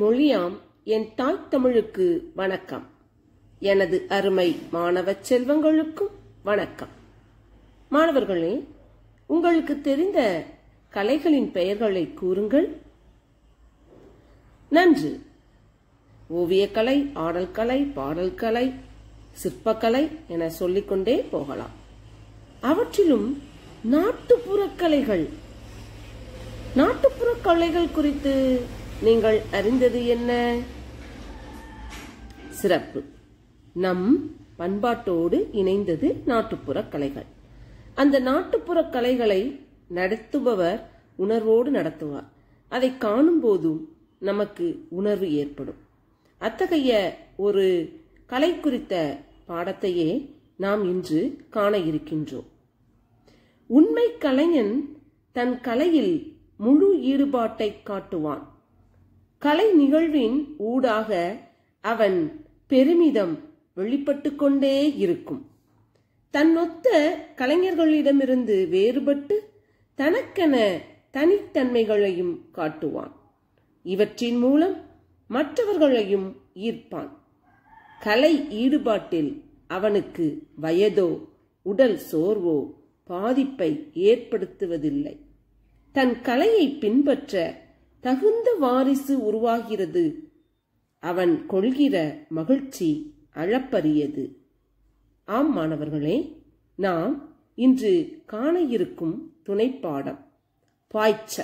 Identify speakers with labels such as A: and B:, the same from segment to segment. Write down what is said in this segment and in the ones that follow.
A: மொழியாம் என் தாய் தமிழுக்கு வணக்கம் எனது அருமை மாணவ செல்வங்களுக்கும் வணக்கம் மாணவர்களே உங்களுக்கு தெரிந்த கலைகளின் பெயர்களை கூறுங்கள் நன்று ஓவியக்கலை ஆடல் கலை பாடல் கலை சிற்பக்கலை என சொல்லிக்கொண்டே போகலாம் அவற்றிலும் நாட்டுப்புற கலைகள் நாட்டுப்புற கலைகள் குறித்து நீங்கள் அறிந்தது என்ன சிறப்பு நம் பண்பாட்டோடு இணைந்தது நாட்டுப்புற கலைகள் அந்த நாட்டுப்புற கலைகளை நடத்துபவர் உணர்வோடு நடத்துவார் அதை காணும் போதும் நமக்கு உணர்வு ஏற்படும் அத்தகைய ஒரு கலை குறித்த பாடத்தையே நாம் இன்று காண இருக்கின்றோம் உண்மை கலைஞன் தன் கலையில் முழு ஈடுபாட்டை காட்டுவான் கலை நிகழ்வின் ஊடாக அவன் பெருமிதம் வெளிப்பட்டு கொண்டே இருக்கும் தன்னொத்த கலைஞர்களிடமிருந்து வேறுபட்டு தனக்கென தனித்தன்மைகளையும் காட்டுவான் இவற்றின் மூலம் மற்றவர்களையும் ஈர்ப்பான் கலை ஈடுபாட்டில் அவனுக்கு வயதோ உடல் சோர்வோ பாதிப்பை ஏற்படுத்துவதில்லை தன் கலையை பின்பற்ற தகுந்த வாரிசு உருவாகிறது அவன் கொள்கிற மகிழ்ச்சி அளப்பரியது ஆம் மாணவர்களே நாம் இன்று காண இருக்கும் துணைப்பாடம் பாய்ச்ச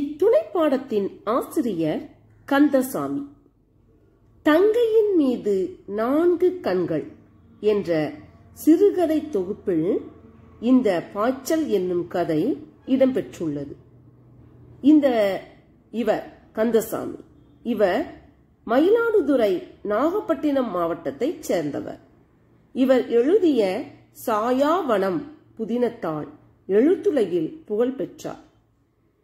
A: இத்துணைப்பாடத்தின் ஆசிரியர் கந்தசாமி தங்கையின் மீது நான்கு கண்கள் என்ற சிறுகதை தொகுப்பில் இந்த பாய்ச்சல் என்னும் கதை இடம்பெற்றுள்ளது இந்த இவர் கந்தசாமி இவர் மயிலாடுதுறை நாகப்பட்டினம் மாவட்டத்தைச் சேர்ந்தவர் இவர் எழுதிய சாயாவனம் புதினத்தாள் எழுத்துலகில் புகழ் பெற்றார்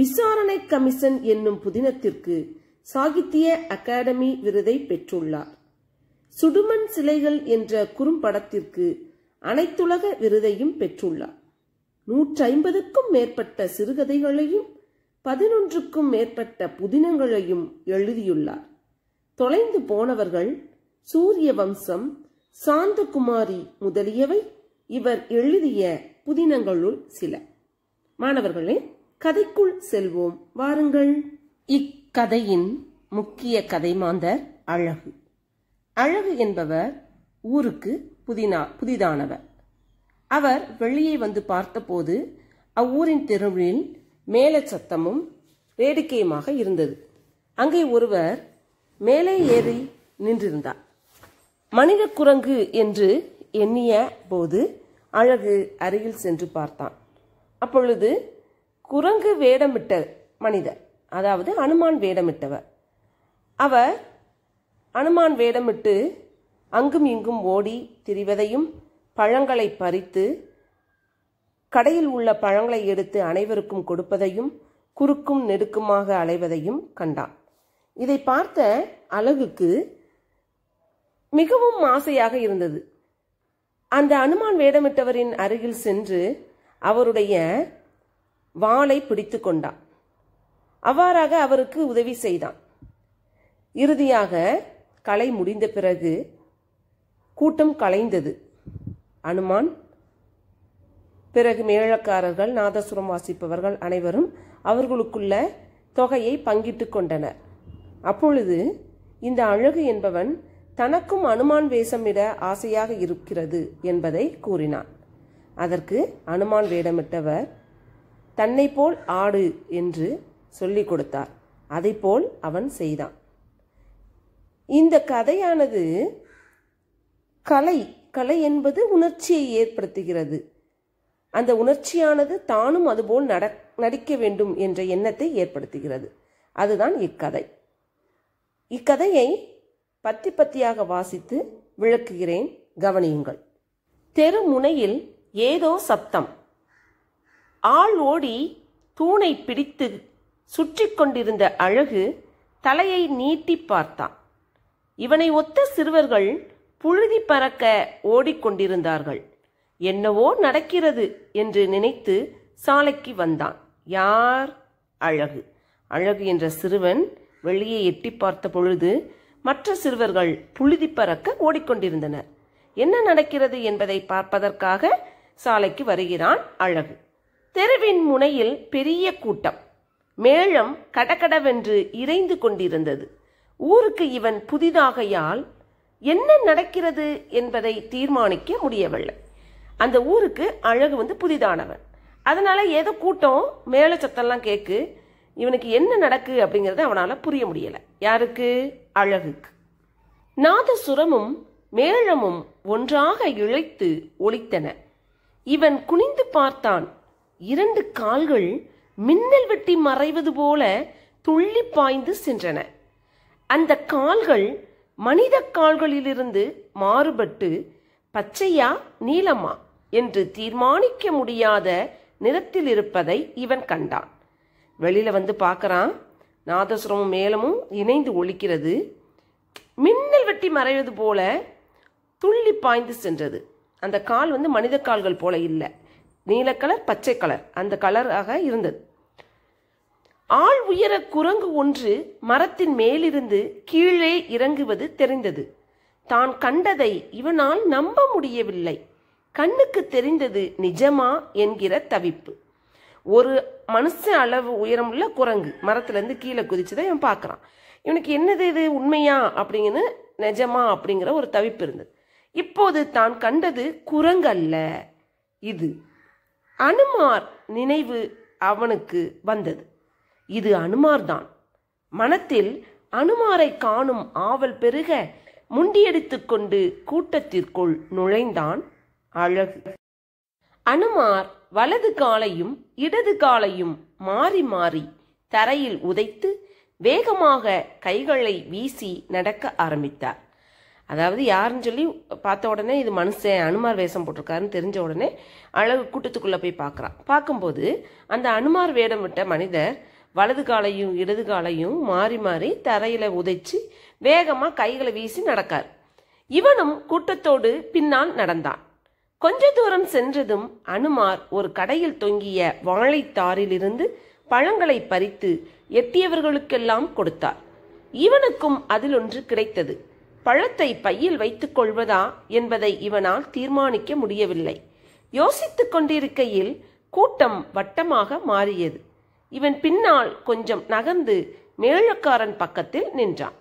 A: விசாரணை கமிஷன் என்னும் புதினத்திற்கு சாகித்ய அகாடமி விருதை பெற்றுள்ளார் சுடுமண் சிலைகள் என்ற குறும்படத்திற்கு அனைத்துலக விருதையும் பெற்றுள்ளார் நூற்றைம்பதுக்கும் மேற்பட்ட சிறுகதைகளையும் பதினொன்றுக்கும் மேற்பட்ட புதினங்களையும் எழுதியுள்ளார் தொலைந்து போனவர்கள் சூரிய வம்சம் சாந்தகுமாரி முதலியவை இவர் எழுதிய புதினங்களுள் சில மாணவர்களே கதைக்குள் செல்வோம் வாருங்கள் இக் கதையின் முக்கிய கதைமாந்தர் அழகு அழகு என்பவர் ஊருக்கு புதினா புதிதானவர் அவர் வெளியே வந்து பார்த்தபோது அவ்வூரின் தெருவில் மேல சத்தமும் வேடிக்கையுமாக இருந்தது அங்கே ஒருவர் மேலே ஏறி நின்றிருந்தார் மனித குரங்கு என்று எண்ணிய போது அழகு அருகில் சென்று பார்த்தான் அப்பொழுது குரங்கு வேடமிட்ட மனிதர் அதாவது அனுமான் வேடமிட்டவர் அவர் அனுமான் வேடமிட்டு அங்கும் இங்கும் ஓடி திரிவதையும் பழங்களை பறித்து கடையில் உள்ள பழங்களை எடுத்து அனைவருக்கும் கொடுப்பதையும் குறுக்கும் நெடுக்குமாக அலைவதையும் கண்டான் இதை பார்த்த அழகுக்கு மிகவும் ஆசையாக இருந்தது அந்த அனுமான் வேடமிட்டவரின் அருகில் சென்று அவருடைய வாளை பிடித்து கொண்டான் அவ்வாறாக அவருக்கு உதவி செய்தான் இறுதியாக கலை முடிந்த பிறகு கூட்டம் கலைந்தது அனுமான் பிறகு மேளக்காரர்கள் நாதசுரம் வாசிப்பவர்கள் அனைவரும் அவர்களுக்குள்ள தொகையை பங்கிட்டு கொண்டனர் அப்பொழுது இந்த அழகு என்பவன் தனக்கும் அனுமான் வேஷமிட ஆசையாக இருக்கிறது என்பதை கூறினான் அதற்கு அனுமான் வேடமிட்டவர் தன்னை போல் ஆடு என்று சொல்லிக் கொடுத்தார் அதைப்போல் அவன் செய்தான் இந்த கதையானது கலை கலை என்பது உணர்ச்சியை ஏற்படுத்துகிறது அந்த உணர்ச்சியானது தானும் அதுபோல் நடிக்க வேண்டும் என்ற எண்ணத்தை ஏற்படுத்துகிறது அதுதான் இக்கதை இக்கதையை பத்தி பத்தியாக வாசித்து விளக்குகிறேன் கவனியுங்கள் தெரு முனையில் ஏதோ சப்தம் ஆள் ஓடி தூணை பிடித்து சுற்றி கொண்டிருந்த அழகு தலையை நீட்டி பார்த்தான் இவனை ஒத்த சிறுவர்கள் புழுதி பறக்க ஓடிக்கொண்டிருந்தார்கள் என்னவோ நடக்கிறது என்று நினைத்து சாலைக்கு வந்தான் யார் அழகு அழகு என்ற சிறுவன் வெளியே எட்டி பார்த்த பொழுது மற்ற சிறுவர்கள் புழுதி பறக்க ஓடிக்கொண்டிருந்தனர் என்ன நடக்கிறது என்பதை பார்ப்பதற்காக சாலைக்கு வருகிறான் அழகு தெருவின் முனையில் பெரிய கூட்டம் மேளம் கடகடவென்று இறைந்து கொண்டிருந்தது ஊருக்கு இவன் புதிதாகையால் என்ன நடக்கிறது என்பதை தீர்மானிக்க முடியவில்லை அந்த ஊருக்கு அழகு வந்து புதிதானவன் அதனால ஏதோ கூட்டம் மேல சத்தம்லாம் கேட்கு இவனுக்கு என்ன நடக்கு அப்படிங்கிறத அவனால் புரிய முடியலை யாருக்கு அழகுக்கு நாதசுரமும் மேளமும் ஒன்றாக இழைத்து ஒழித்தன இவன் குனிந்து பார்த்தான் இரண்டு கால்கள் மின்னல் வெட்டி மறைவது போல துள்ளி பாய்ந்து சென்றன அந்த கால்கள் மனித கால்களிலிருந்து மாறுபட்டு பச்சையா நீலமா என்று தீர்மானிக்க முடியாத நிறத்தில் இருப்பதை இவன் கண்டான் வெளியில வந்து பார்க்கறான் நாதசுரமும் மேலமும் இணைந்து ஒழிக்கிறது மின்னல் வெட்டி மறைவது போல துள்ளி பாய்ந்து சென்றது அந்த கால் வந்து மனித கால்கள் போல இல்லை நீல கலர் பச்சை கலர் அந்த கலராக இருந்தது ஆள் உயர குரங்கு ஒன்று மரத்தின் மேலிருந்து கீழே இறங்குவது தெரிந்தது தான் கண்டதை இவனால் நம்ப முடியவில்லை கண்ணுக்கு தெரிந்தது நிஜமா என்கிற தவிப்பு ஒரு மனுஷ அளவு உயரமுள்ள குரங்கு மரத்துலேருந்து கீழே குதிச்சதை இவன் பார்க்குறான் இவனுக்கு என்னது இது உண்மையா அப்படிங்கன்னு நிஜமா அப்படிங்கிற ஒரு தவிப்பு இருந்தது இப்போது தான் கண்டது குரங்கு அல்ல இது அனுமார் நினைவு அவனுக்கு வந்தது இது அனுமார்தான் மனத்தில் அனுமாரை காணும் ஆவல் பெருக முண்டியடித்து கொண்டு கூட்டத்திற்குள் நுழைந்தான் அழகு அனுமார் வலது காலையும் இடது காலையும் மாறி மாறி தரையில் உதைத்து வேகமாக கைகளை வீசி நடக்க ஆரம்பித்தார் அதாவது யாருன்னு சொல்லி பார்த்த உடனே இது மனுஷன் அனுமார் வேஷம் போட்டிருக்காருன்னு தெரிஞ்ச உடனே அழகு கூட்டத்துக்குள்ளே போய் பார்க்குறான் பார்க்கும்போது அந்த அனுமார் வேடம் விட்ட மனிதர் வலது காலையும் இடது காலையும் மாறி மாறி தரையில் உதைச்சு வேகமாக கைகளை வீசி நடக்கார் இவனும் கூட்டத்தோடு பின்னால் நடந்தான் கொஞ்ச தூரம் சென்றதும் அனுமார் ஒரு கடையில் தொங்கிய வாழைத்தாரிலிருந்து பழங்களை பறித்து எட்டியவர்களுக்கெல்லாம் கொடுத்தார் இவனுக்கும் அதில் ஒன்று கிடைத்தது பழத்தை பையில் வைத்துக் கொள்வதா என்பதை இவனால் தீர்மானிக்க முடியவில்லை யோசித்துக் கொண்டிருக்கையில் கூட்டம் வட்டமாக மாறியது இவன் பின்னால் கொஞ்சம் நகர்ந்து மேளக்காரன் பக்கத்தில் நின்றான்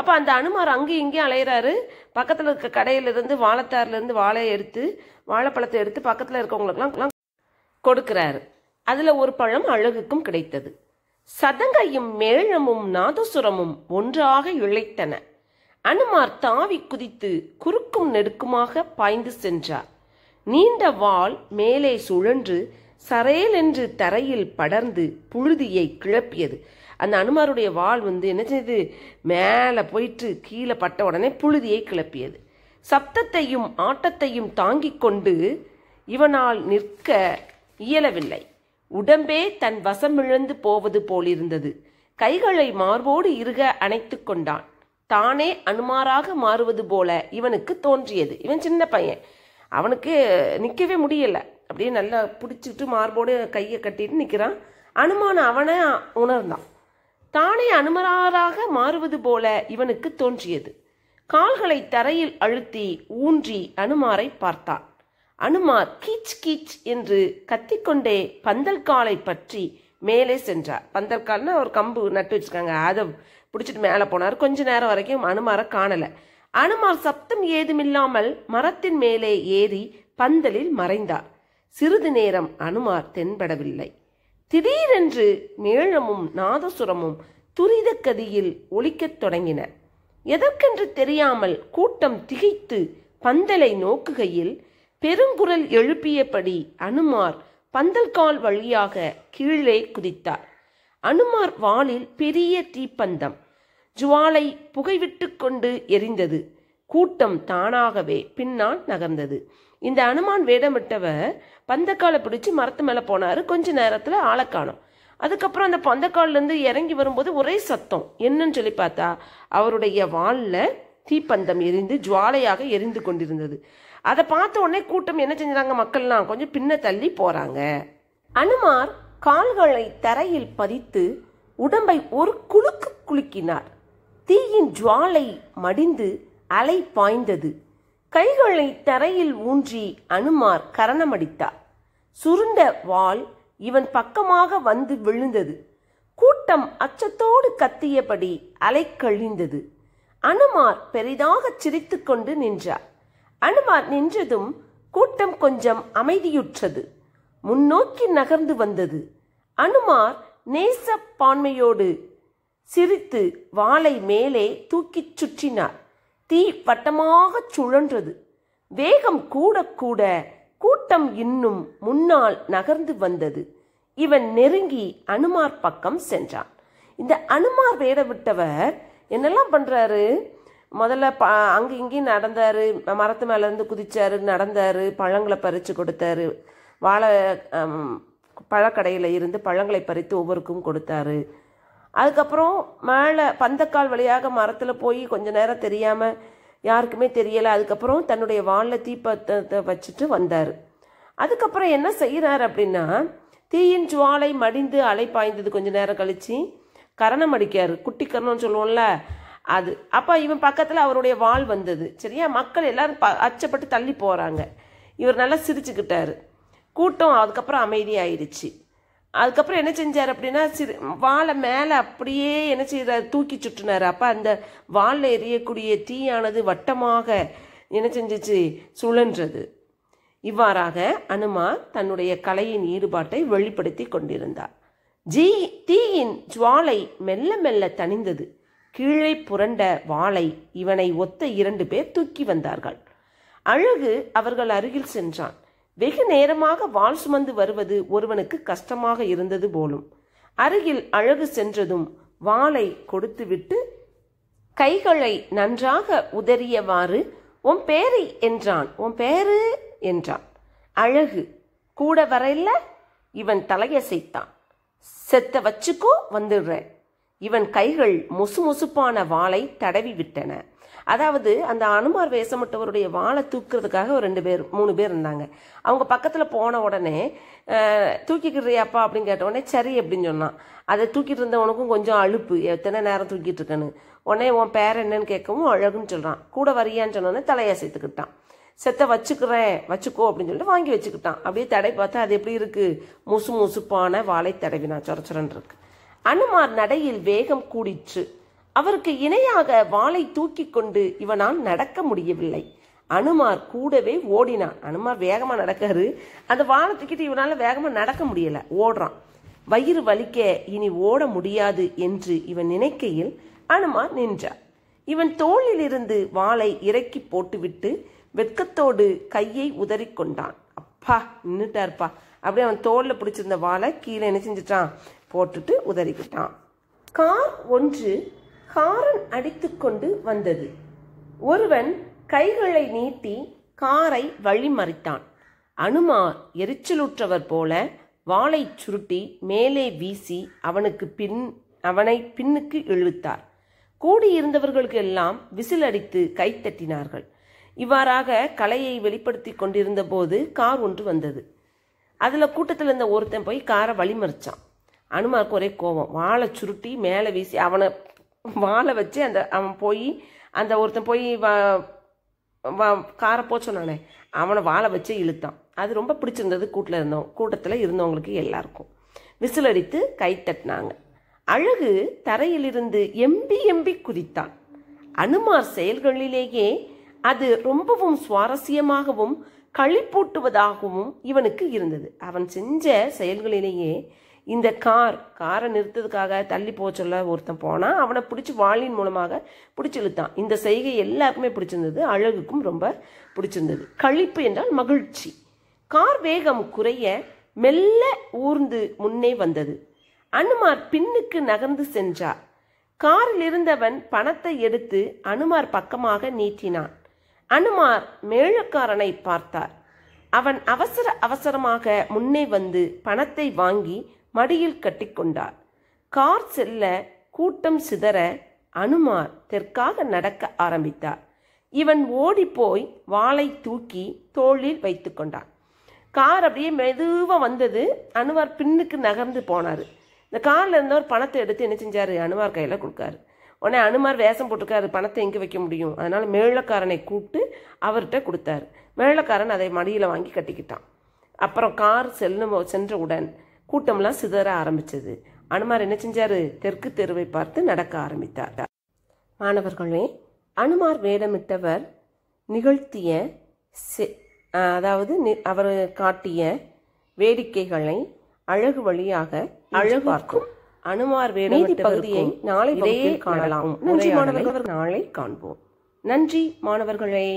A: அப்போ அந்த அனுமார் அங்கே இங்கே அலையிறாரு பக்கத்தில் இருக்க கடையிலிருந்து வாழைத்தார்லேருந்து வாழையை எடுத்து வாழைப்பழத்தை எடுத்து பக்கத்தில் இருக்கவங்களுக்கெல்லாம் கொடுக்கிறாரு அதில் ஒரு பழம் அழகுக்கும் கிடைத்தது சதங்கையும் மேளமும் நாதசுரமும் ஒன்றாக இழைத்தன அனுமார் தாவி குதித்து குறுக்கும் நெடுக்குமாக பாய்ந்து சென்றார் நீண்ட வாள் மேலே சுழன்று சரையல் என்று தரையில் படர்ந்து புழுதியை கிளப்பியது அந்த அனுமாருடைய வாள் வந்து என்ன செய்து மேலே போயிட்டு கீழே பட்ட உடனே புழுதியை கிளப்பியது சப்தத்தையும் ஆட்டத்தையும் தாங்கிக் கொண்டு இவனால் நிற்க இயலவில்லை உடம்பே தன் வசமிழந்து போவது போலிருந்தது கைகளை மார்போடு இருக அணைத்து கொண்டான் தானே அனுமாராக மாறுவது போல இவனுக்கு தோன்றியது இவன் சின்ன பையன் அவனுக்கு நிற்கவே முடியல அப்படியே நல்லா பிடிச்சிட்டு மார்போடு கையை கட்டிட்டு நிற்கிறான் அனுமானம் அவனை உணர்ந்தான் தானே அனுமராராக மாறுவது போல இவனுக்கு தோன்றியது கால்களை தரையில் அழுத்தி ஊன்றி அனுமாரை பார்த்தான் அனுமார் கீச் கீச் என்று கத்திக்கொண்டே பந்தல் காலை பற்றி மேலே சென்றார் பந்தல் கால்னா ஒரு கம்பு நட்டு வச்சுருக்காங்க அதை பிடிச்சிட்டு மேலே போனார் கொஞ்ச நேரம் வரைக்கும் அனுமாரை காணலை அனுமார் சப்தம் ஏதுமில்லாமல் மரத்தின் மேலே ஏறி பந்தலில் மறைந்தார் சிறிது நேரம் அனுமார் தென்படவில்லை திடீரென்று மேளமும் நாதசுரமும் துரித கதியில் ஒலிக்கத் தொடங்கின எதற்கென்று தெரியாமல் கூட்டம் திகைத்து பந்தலை நோக்குகையில் பெருங்குரல் எழுப்பியபடி அனுமார் பந்தல்கால் வழியாக கீழே குதித்தார் அனுமார் வாளில் பெரிய தீப்பந்தம் ஜுவாலை புகைவிட்டு கொண்டு எரிந்தது கூட்டம் தானாகவே பின்னால் நகர்ந்தது இந்த அனுமான் வேடமிட்டவர் பந்தக்காலை பிடிச்சி மரத்து மேலே போனார் கொஞ்ச நேரத்தில் ஆளை காணும் அதுக்கப்புறம் அந்த இருந்து இறங்கி வரும்போது ஒரே சத்தம் என்னன்னு சொல்லி பார்த்தா அவருடைய வாளில் தீப்பந்தம் எரிந்து ஜுவாலையாக எரிந்து கொண்டிருந்தது அதை பார்த்த உடனே கூட்டம் என்ன செஞ்சாங்க மக்கள்லாம் கொஞ்சம் பின்ன தள்ளி போகிறாங்க அனுமார் கால்களை தரையில் பதித்து உடம்பை ஒரு குலுக்கு குலுக்கினார் தீயின் ஜுவாலை மடிந்து அலை பாய்ந்தது கைகளை தரையில் ஊன்றி அனுமார் கரணமடித்தார் சுருண்ட வால் இவன் பக்கமாக வந்து விழுந்தது கூட்டம் அச்சத்தோடு கத்தியபடி அலை கழிந்தது அனுமார் பெரிதாக சிரித்துக்கொண்டு நின்றார் அனுமார் நின்றதும் கூட்டம் கொஞ்சம் அமைதியுற்றது முன்னோக்கி நகர்ந்து வந்தது அனுமார் நேசப்பான்மையோடு சிரித்து வாளை மேலே தூக்கிச் சுற்றினார் தீ வட்டமாகச் சுழன்றது வேகம் கூட கூட கூட்டம் இன்னும் முன்னால் நகர்ந்து வந்தது இவன் நெருங்கி அனுமார் பக்கம் சென்றான் இந்த அனுமார் விட்டவர் என்னெல்லாம் பண்ணுறாரு முதல்ல ப அங்கே இங்கேயும் நடந்தார் மரத்து மேலேருந்து குதிச்சாரு நடந்தார் பழங்களை பறித்து கொடுத்தாரு வாழை பழக்கடையில் இருந்து பழங்களை பறித்து ஒவ்வொருக்கும் கொடுத்தாரு அதுக்கப்புறம் மேலே பந்தக்கால் வழியாக மரத்தில் போய் கொஞ்ச நேரம் தெரியாமல் யாருக்குமே தெரியலை அதுக்கப்புறம் தன்னுடைய வானில் தீப்பத்தை வச்சுட்டு வந்தார் அதுக்கப்புறம் என்ன செய்கிறார் அப்படின்னா தீயின் ஜுவாலை மடிந்து அலை பாய்ந்தது கொஞ்ச நேரம் கழித்து கரணம் அடிக்கார் குட்டி கரணம்னு சொல்லுவோம்ல அது அப்போ இவன் பக்கத்தில் அவருடைய வால் வந்தது சரியா மக்கள் எல்லாரும் ப அச்சப்பட்டு தள்ளி போகிறாங்க இவர் நல்லா சிரிச்சுக்கிட்டார் கூட்டம் அதுக்கப்புறம் அமைதியாயிருச்சு அதுக்கப்புறம் என்ன செஞ்சார் அப்படின்னா சிறு வாழை மேலே அப்படியே என்ன செய்கிறார் தூக்கி சுட்டுனார் அப்போ அந்த வாலில் எரியக்கூடிய தீயானது வட்டமாக என்ன செஞ்சிச்சு சுழன்றது இவ்வாறாக அனுமா தன்னுடைய கலையின் ஈடுபாட்டை வெளிப்படுத்தி கொண்டிருந்தார் ஜீ தீயின் ஜுவாலை மெல்ல மெல்ல தணிந்தது கீழே புரண்ட வாளை இவனை ஒத்த இரண்டு பேர் தூக்கி வந்தார்கள் அழகு அவர்கள் அருகில் சென்றான் வெகு நேரமாக வால் சுமந்து வருவது ஒருவனுக்கு கஷ்டமாக இருந்தது போலும் அருகில் அழகு சென்றதும் வாளை கொடுத்துவிட்டு கைகளை நன்றாக உதறியவாறு உன் பேரை என்றான் உன் பேரு என்றான் அழகு கூட வரையில இவன் தலையசைத்தான் செத்த வச்சுக்கோ வந்துடுற இவன் கைகள் முசுமுசுப்பான வாளை தடவி விட்டன அதாவது அந்த அனுமார் வேஷமிட்டவருடைய வாழை தூக்குறதுக்காக ஒரு ரெண்டு பேர் மூணு பேர் இருந்தாங்க அவங்க பக்கத்தில் போன உடனே தூக்கிக்கிறியாப்பா அப்படின்னு கேட்ட உடனே சரி அப்படின்னு சொன்னான் அதை தூக்கிட்டு இருந்தவனுக்கும் கொஞ்சம் அழுப்பு எத்தனை நேரம் தூக்கிட்டு இருக்கேன்னு உடனே உன் பேர் என்னன்னு கேட்கவும் அழகுன்னு சொல்கிறான் கூட வரியான்னு சொன்னோன்னே தலையசைத்துக்கிட்டான் செத்த வச்சுக்கிறேன் வச்சுக்கோ அப்படின்னு சொல்லிட்டு வாங்கி வச்சுக்கிட்டான் அப்படியே தடை பார்த்தா அது எப்படி இருக்குது முசு முசுப்பான வாழை தடவினா சொரச்சொரன் இருக்கு அனுமார் நடையில் வேகம் கூடிச்சு அவருக்கு இணையாக வாளை தூக்கி கொண்டு இவனால் நடக்க முடியவில்லை அனுமார் கூடவே ஓடினான் அனுமார் வேகமாக நடக்காரு அந்த வாழை தூக்கிட்டு இவனால் வேகமாக நடக்க முடியலை ஓடுறான் வயிறு வலிக்க இனி ஓட முடியாது என்று இவன் நினைக்கையில் அனுமார் நின்றார் இவன் தோளிலிருந்து வாளை இறக்கி போட்டுவிட்டு வெட்கத்தோடு கையை உதறிக்கொண்டான் அப்பா நின்றுட்டார்ப்பா அப்படியே அவன் தோளில் பிடிச்சிருந்த வாழை கீழே என்ன செஞ்சிட்டான் போட்டுட்டு உதறிக்கிட்டான் கார் ஒன்று காரன் அடித்துக்கொண்டு வந்தது ஒருவன் கைகளை நீட்டி காரை வழிமறித்தான் அனுமா எரிச்சலுற்றவர் போல வாளை சுருட்டி மேலே வீசி அவனுக்கு பின் அவனை பின்னுக்கு இழுத்தார் கூடியிருந்தவர்களுக்கு எல்லாம் விசில் அடித்து கை தட்டினார்கள் இவ்வாறாக கலையை வெளிப்படுத்தி கொண்டிருந்த போது கார் ஒன்று வந்தது அதில் கூட்டத்தில் இருந்த ஒருத்தன் போய் காரை வழிமறிச்சான் அனுமாருக்கு ஒரே கோபம் வாழை சுருட்டி மேலே வீசி அவனை வாழை வச்சு அந்த அவன் போய் அந்த ஒருத்தன் போய் வா காரை போ சொன்னானே அவனை வாழை வச்சு இழுத்தான் அது ரொம்ப பிடிச்சிருந்தது கூட்டில் இருந்தோம் கூட்டத்தில் இருந்தவங்களுக்கு எல்லாருக்கும் விசில் அடித்து கை தட்டினாங்க அழகு தரையிலிருந்து எம்பி எம்பி குதித்தான் அனுமார் செயல்களிலேயே அது ரொம்பவும் சுவாரஸ்யமாகவும் களிப்பூட்டுவதாகவும் இவனுக்கு இருந்தது அவன் செஞ்ச செயல்களிலேயே இந்த கார் காரை நிறுத்ததுக்காக தள்ளி போக சொல்ல ஒருத்தன் போனால் அவனை பிடிச்சி வாளின் மூலமாக பிடிச்சி இழுத்தான் இந்த செய்கை எல்லாருக்குமே பிடிச்சிருந்தது அழகுக்கும் ரொம்ப பிடிச்சிருந்தது கழிப்பு என்றால் மகிழ்ச்சி கார் வேகம் குறைய மெல்ல ஊர்ந்து முன்னே வந்தது அனுமார் பின்னுக்கு நகர்ந்து சென்றார் காரில் இருந்தவன் பணத்தை எடுத்து அனுமார் பக்கமாக நீட்டினான் அனுமார் மேழக்காரனை பார்த்தார் அவன் அவசர அவசரமாக முன்னே வந்து பணத்தை வாங்கி மடியில் கட்டிக்கொண்டார் கார் செல்ல கூட்டம் சிதற அனுமார் தெற்காக நடக்க ஆரம்பித்தார் இவன் ஓடிப்போய் வாளை தூக்கி தோளில் வைத்து கொண்டான் கார் அப்படியே மெதுவாக வந்தது அனுவார் பின்னுக்கு நகர்ந்து போனார் இந்த காரில் இருந்தவர் பணத்தை எடுத்து என்ன செஞ்சார் அனுமார் கையில் கொடுக்காரு உடனே அனுமார் வேஷம் போட்டிருக்காரு பணத்தை எங்கே வைக்க முடியும் அதனால் மேளக்காரனை கூப்பிட்டு அவர்கிட்ட கொடுத்தாரு மேளக்காரன் அதை மடியில் வாங்கி கட்டிக்கிட்டான் அப்புறம் கார் செல்லும் சென்றவுடன் கூட்டம்லாம் சிதற ஆரம்பிச்சது அனுமார் என்ன செஞ்சாரு தெற்கு தெருவை பார்த்து நடக்க ஆரம்பித்தார் மாணவர்களே அனுமார் வேடமிட்டவர் நிகழ்த்திய அதாவது அவர் காட்டிய வேடிக்கைகளை அழகு வழியாக அழகு பார்க்கும் அனுமார் வேடமிட்ட பகுதியை நாளை காணலாம் நன்றி மாணவர்கள் நாளை காண்போம் நன்றி மாணவர்களே